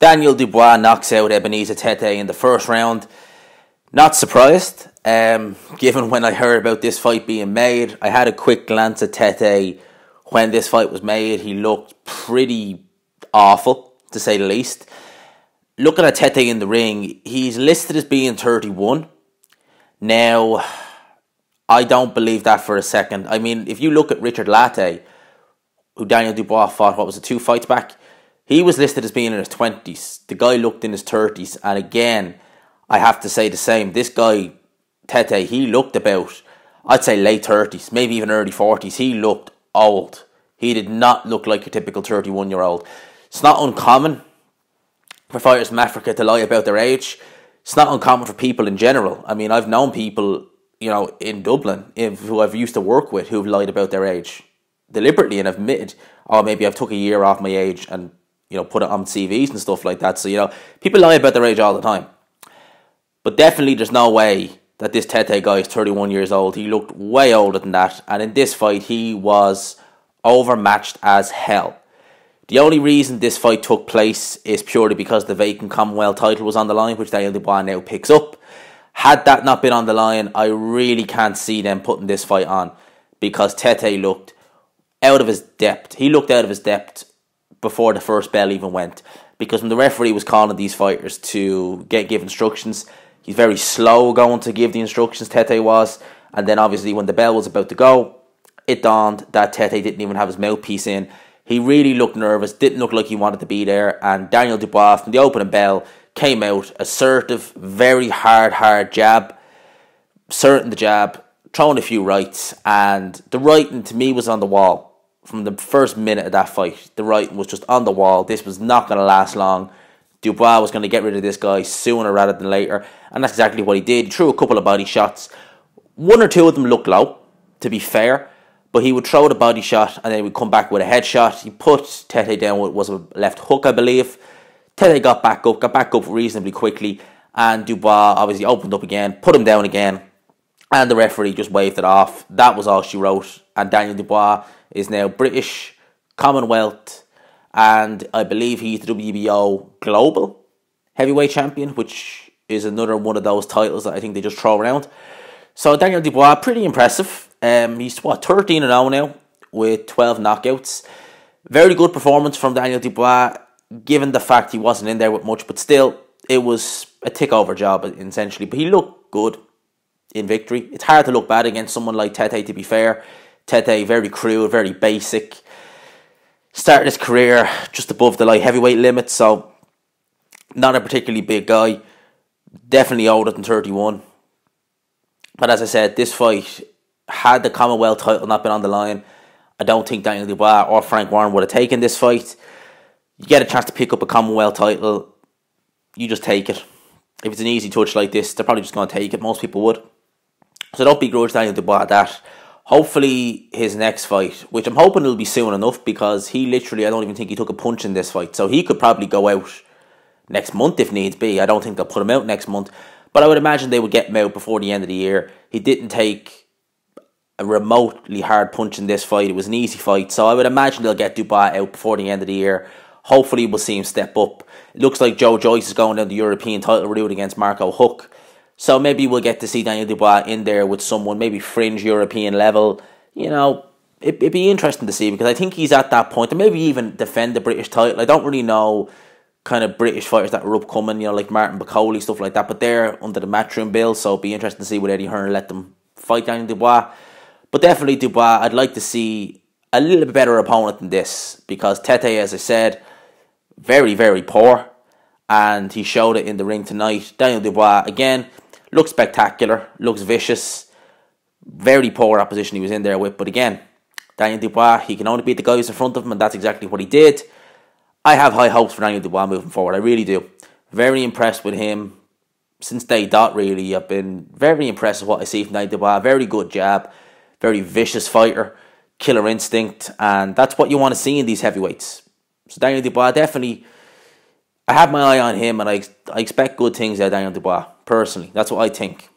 Daniel Dubois knocks out Ebenezer Tete in the first round. Not surprised, um, given when I heard about this fight being made. I had a quick glance at Tete when this fight was made. He looked pretty awful, to say the least. Looking at Tete in the ring, he's listed as being 31. Now, I don't believe that for a second. I mean, if you look at Richard Latte, who Daniel Dubois fought, what was it, two fights back? He was listed as being in his 20s. The guy looked in his 30s. And again, I have to say the same. This guy, Tete, he looked about, I'd say late 30s, maybe even early 40s. He looked old. He did not look like a typical 31 year old. It's not uncommon for fighters from Africa to lie about their age. It's not uncommon for people in general. I mean, I've known people, you know, in Dublin who I've used to work with who've lied about their age deliberately and admitted, oh, maybe I've took a year off my age and you know, put it on TVs and stuff like that. So, you know, people lie about their age all the time. But definitely there's no way that this Tete guy is 31 years old. He looked way older than that. And in this fight, he was overmatched as hell. The only reason this fight took place is purely because the vacant Commonwealth title was on the line, which Daniel Dubois now picks up. Had that not been on the line, I really can't see them putting this fight on because Tete looked out of his depth. He looked out of his depth before the first bell even went. Because when the referee was calling these fighters to get give instructions, he's very slow going to give the instructions, Tete was. And then obviously when the bell was about to go, it dawned that Tete didn't even have his mouthpiece in. He really looked nervous, didn't look like he wanted to be there, and Daniel Dubois from the opening bell came out, assertive, very hard, hard jab, certain the jab, throwing a few rights, and the writing to me was on the wall from the first minute of that fight, the writing was just on the wall. This was not going to last long. Dubois was going to get rid of this guy sooner rather than later, and that's exactly what he did. He threw a couple of body shots. One or two of them looked low, to be fair, but he would throw the body shot and then he would come back with a headshot. He put Tete down with was a left hook, I believe. Tete got back up, got back up reasonably quickly, and Dubois obviously opened up again, put him down again, and the referee just waved it off. That was all she wrote. And Daniel Dubois is now British, Commonwealth, and I believe he's the WBO Global Heavyweight Champion, which is another one of those titles that I think they just throw around. So Daniel Dubois, pretty impressive. Um, he's what 13 and 0 now with 12 knockouts. Very good performance from Daniel Dubois, given the fact he wasn't in there with much, but still, it was a tick over job essentially. But he looked good in victory. It's hard to look bad against someone like Tete, to be fair. Tete, very crude, very basic. Started his career just above the light heavyweight limit, so not a particularly big guy. Definitely older than 31. But as I said, this fight, had the Commonwealth title not been on the line, I don't think Daniel Dubois or Frank Warren would have taken this fight. You get a chance to pick up a Commonwealth title, you just take it. If it's an easy touch like this, they're probably just going to take it. Most people would. So don't begrudge Daniel Dubois that. Hopefully, his next fight, which I'm hoping will be soon enough, because he literally, I don't even think he took a punch in this fight. So he could probably go out next month if needs be. I don't think they'll put him out next month, but I would imagine they would get him out before the end of the year. He didn't take a remotely hard punch in this fight. It was an easy fight, so I would imagine they'll get Dubai out before the end of the year. Hopefully, we'll see him step up. It looks like Joe Joyce is going down the European title route against Marco Hook. So maybe we'll get to see Daniel Dubois in there with someone, maybe fringe European level. You know, it, it'd be interesting to see because I think he's at that point to maybe even defend the British title. I don't really know kind of British fighters that are upcoming, you know, like Martin Bacoli, stuff like that, but they're under the matchroom bill, so it'd be interesting to see what Eddie Hearn let them fight Daniel Dubois. But definitely Dubois, I'd like to see a little bit better opponent than this because Tete, as I said, very, very poor. And he showed it in the ring tonight. Daniel Dubois, again, Looks spectacular, looks vicious. Very poor opposition he was in there with, but again, Daniel Dubois, he can only beat the guys in front of him, and that's exactly what he did. I have high hopes for Daniel Dubois moving forward. I really do. Very impressed with him since day dot, really. I've been very impressed with what I see from Daniel Dubois. Very good jab, very vicious fighter, killer instinct, and that's what you want to see in these heavyweights. So Daniel Dubois definitely, I have my eye on him, and I, I expect good things out of Daniel Dubois personally. That's what I think.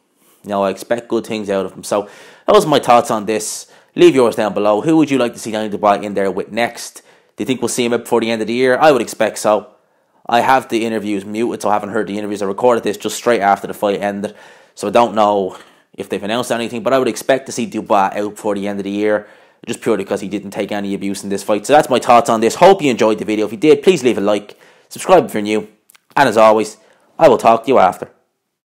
You know, I expect good things out of him. So that was my thoughts on this. Leave yours down below. Who would you like to see Danny Dubois in there with next? Do you think we'll see him before the end of the year? I would expect so. I have the interviews muted, so I haven't heard the interviews. I recorded this just straight after the fight ended, so I don't know if they've announced anything, but I would expect to see Dubois out before the end of the year, just purely because he didn't take any abuse in this fight. So that's my thoughts on this. Hope you enjoyed the video. If you did, please leave a like, subscribe if you're new, and as always, I will talk to you after.